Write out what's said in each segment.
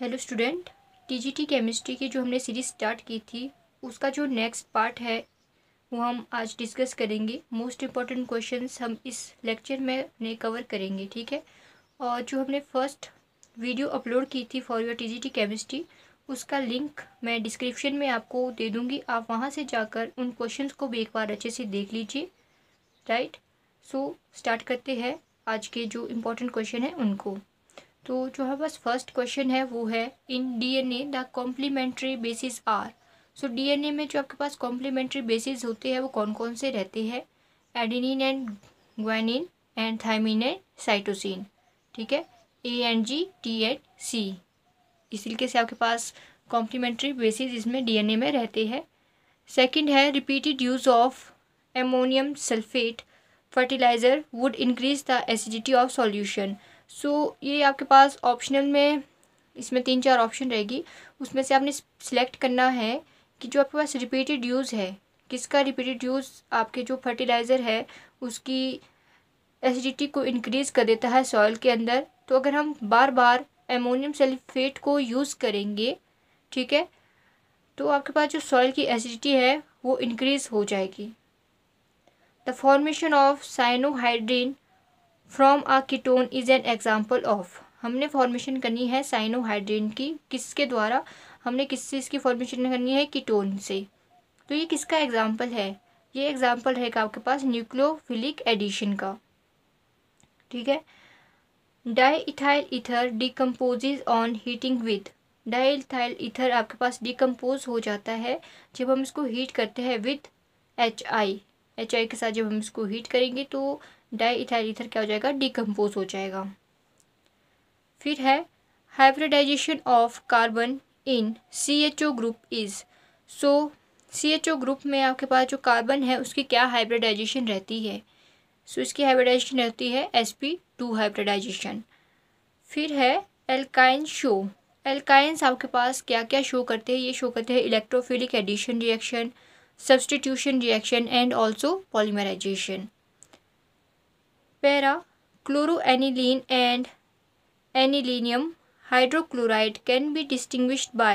Hello student TGT chemistry की जो हमने सीरीज स्टार्ट की थी उसका जो नेक्स्ट पार्ट है वो हम आज डिस्कस करेंगे मोस्ट इम्पॉर्टेंट क्वेश्चंस हम इस लेक्चर में ने कवर करेंगे ठीक है और जो हमने फर्स्ट वीडियो अपलोड की थी फॉर योर टीजीटी केमिस्ट्री उसका लिंक मैं डिस्क्रिप्शन में आपको दे दूँगी आप वहाँ से जाकर उन क्वेश्चन को भी एक बार अच्छे से देख लीजिए राइट सो स्टार्ट करते हैं आज के जो इम्पोर्टेंट क्वेश्चन हैं उनको तो जो हमारे पास फर्स्ट क्वेश्चन है वो है in DNA the complementary bases are so DNA में जो आपके पास कॉम्प्लीमेंट्री बेसिस होते हैं वो कौन कौन से रहते हैं adenine and guanine and thymine and cytosine ठीक है A and G T and C इस तरीके से आपके पास कॉम्प्लीमेंट्री बेसिस इसमें डीएनए में रहते हैं सेकंड है repeated use of ammonium sulphate fertiliser would increase the acidity of solution so so, ये आपके पास ऑप्शनल में इसमें तीन चार ऑप्शन रहेगी उसमें से आपने सिलेक्ट करना है कि जो आपके पास रिपीटेड यूज़ है किसका रिपीटेड यूज़ आपके जो फर्टिलाइज़र है उसकी एसिडिटी को इनक्रीज़ कर देता है सॉइल के अंदर तो अगर हम बार बार एमोनियम सल्फेट को यूज़ करेंगे ठीक है तो आपके पास जो सॉइल की एसिडिटी है वो इनक्रीज़ हो जाएगी the formation of cyanohydrin from a ketone is an example of हमने फॉर्मेशन करनी है साइनोहाइड्रेन की किसके द्वारा हमने किस चीज़ की फॉर्मेशन करनी है कीटोन से तो ये किसका एग्ज़ाम्पल है ये एग्ज़ाम्पल रहेगा आपके पास न्यूक्लोफिलिक एडिशन का ठीक है diethyl ether decomposes on heating with diethyl ether आपके पास डिकम्पोज हो जाता है जब हम इसको हीट करते हैं विद एच आई एच के साथ जब हम इसको हीट करेंगे तो डाई इथाइल इथर क्या हो जाएगा डिकम्पोज हो जाएगा फिर है hybridisation of carbon in C H O group is so C H O group में आपके पास जो कार्बन है उसकी क्या हाइब्रिडाइजेशन रहती है सो so, इसकी हाइब्रिडाइजेशन रहती है एस पी टू हाइब्रिडाइजेशन फिर है एल्काइन शो एल्काइंस आपके पास क्या क्या शो करते हैं ये शो करते हैं electrophilic addition reaction substitution reaction and also polymerization. Para chloroaniline and anilinium hydrochloride can be distinguished by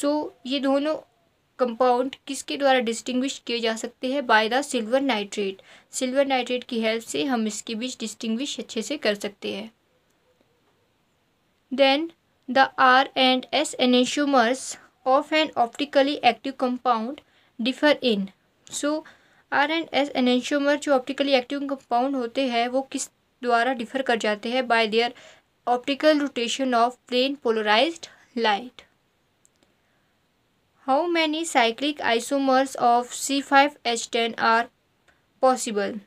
so ये दोनों कंपाउंड किसके द्वारा डिस्टिंग्विश किए जा सकते हैं by the silver nitrate silver nitrate की हेल्प से हम इसके बीच डिस्टिंग्विश अच्छे से कर सकते हैं then the R and S enantiomers of an optically active compound differ in so R and S enantiomer जो ऑप्टिकली एक्टिव कंपाउंड होते हैं वो किस द्वारा डिफ़र कर जाते हैं by their optical rotation of plane polarised light how many cyclic isomers of C five H ten are possible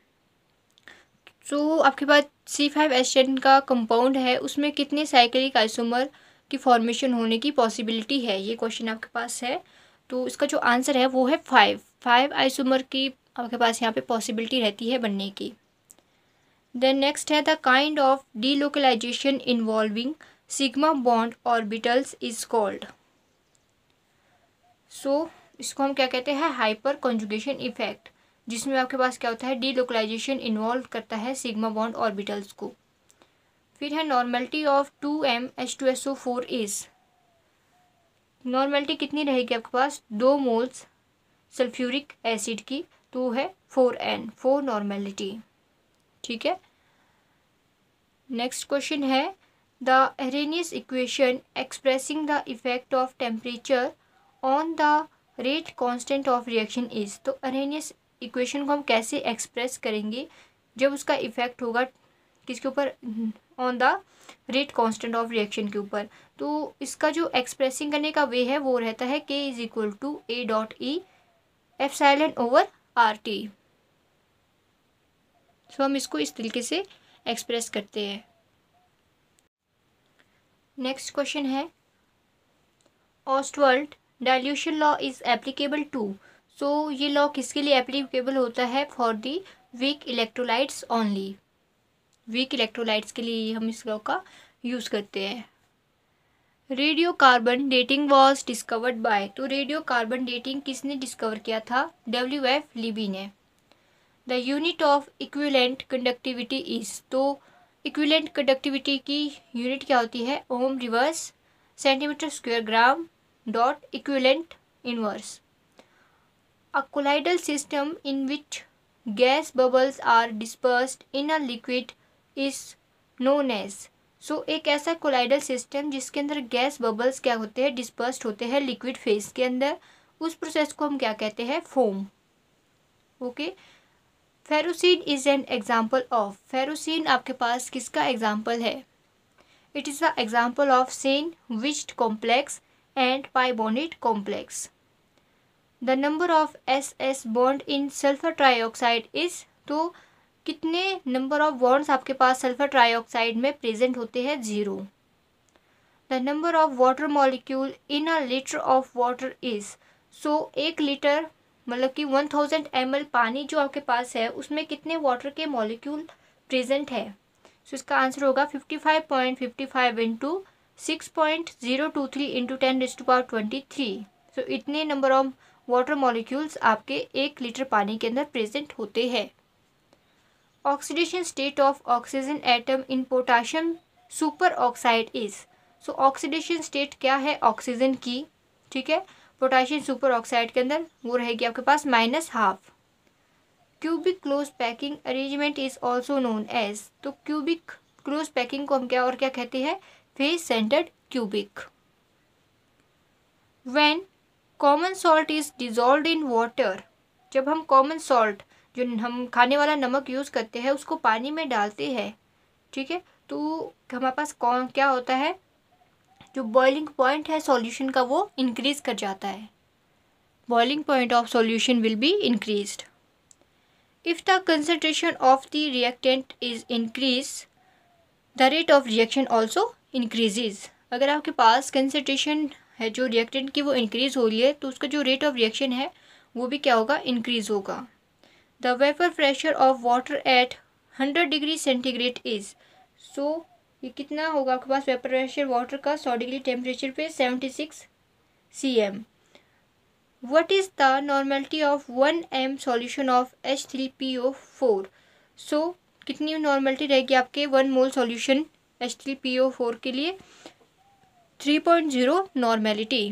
so आपके पास सी फाइव एच टेन का कंपाउंड है उसमें कितने साइक्लिक आइसोमर की फॉर्मेशन होने की पॉसिबिलिटी है ये क्वेश्चन आपके पास है तो इसका जो आंसर है वो है फाइव फाइव आइसोमर की आपके पास यहाँ पे पॉसिबिलिटी रहती है बनने की देन नेक्स्ट है the kind of delocalisation involving sigma bond orbitals is called so इसको हम क्या कहते हैं हाइपर कॉन्जुगेशन इफेक्ट जिसमें आपके पास क्या होता है डीलोकलाइजेशन इन्वॉल्व करता है सिग्मा बॉन्ड ऑर्बिटल्स को फिर है normality of two M H two S O four is normality कितनी रहेगी आपके पास दो मोल्स सल्फ्यूरिक एसिड की तो है फोर एन फोर नॉर्मेलिटी ठीक है नेक्स्ट क्वेश्चन है the Arrhenius equation expressing the effect of temperature on the rate constant of reaction is तो अरेनियस इक्वेशन को हम कैसे एक्सप्रेस करेंगे जब उसका इफेक्ट होगा किसके ऊपर on the rate constant of reaction के ऊपर तो इसका जो एक्सप्रेसिंग करने का वे है वो रहता है K is equal to A dot E F silent over R T so हम इसको इस तरीके से एक्सप्रेस करते हैं नेक्स्ट क्वेश्चन है Ostwald dilution law is applicable to so ये लॉ किसके लिए एप्लीकेबल होता है for the weak electrolytes only weak electrolytes के लिए हम इस लॉ का यूज़ करते हैं radio carbon dating was discovered by तो रेडियो कार्बन डेटिंग किसने डिस्कवर किया था डब्ल्यू एफ लिबी ने the unit of equivalent conductivity is तो इक्विलेंट कंडक्टिविटी की यूनिट क्या होती है ohm reverse centimetre square gram dot equivalent inverse a colloidal system in which gas bubbles are disperse in a liquid is known as so एक ऐसा colloidal system जिसके अंदर gas bubbles क्या होते हैं डिस्पर्स्ड होते हैं लिक्विड फेस के अंदर उस प्रोसेस को हम क्या कहते हैं foam okay ferrocene is an example of ferrocene आपके पास किसका एग्जाम्पल है is the example of of sane complex and and complex the number of S S bond in sulphur sulfur oxide is तो कितने नंबर ऑफ वॉन्ड्स आपके पास sulphur trioxide में present होते हैं zero the number of water molecule in a litre of water is so एक litre मतलब कि वन थाउजेंड एम पानी जो आपके पास है उसमें कितने वाटर के मॉलिक्यूल प्रेजेंट है सो so, इसका आंसर होगा fifty five point fifty five into six point zero two three into ten this to power twenty three so इतने नंबर ऑफ वाटर मॉलिक्यूल्स आपके एक लीटर पानी के अंदर प्रेजेंट होते हैं oxidation state of oxygen atom in potassium super oxide is so oxidation state क्या है ऑक्सीजन की ठीक है पोटाशियम सुपर ऑक्साइड के अंदर वो रहेगी आपके पास minus half cubic close packing arrangement is also known as तो क्यूबिक क्लोज पैकिंग को हम क्या और क्या कहते हैं face centred cubic when common salt is dissolve in water जब हम कॉमन सॉल्ट जो हम खाने वाला नमक यूज़ करते हैं उसको पानी में डालते हैं ठीक है तो हमारे पास कौन क्या होता है जो बॉइलिंग पॉइंट है सॉल्यूशन का वो इंक्रीज़ कर जाता है boiling point of solution will be increased if the concentration of the reactant is increase the rate of reaction also increases अगर आपके पास कंसनट्रेशन है जो रिएक्टेंट की वो इंक्रीज़ हो रही है तो उसका जो रेट ऑफ रिएक्शन है वो भी क्या होगा इंक्रीज़ होगा the vapor pressure of water at 100 degree centigrade is so ये कितना होगा आपके पास वेपर प्रेशर वाटर का सौ डिग्री टेम्परेचर पे seventy six C M what is the normality of one M solution of H three P O four so कितनी normality रहेगी आपके one mole solution H three P O four के लिए three point zero normality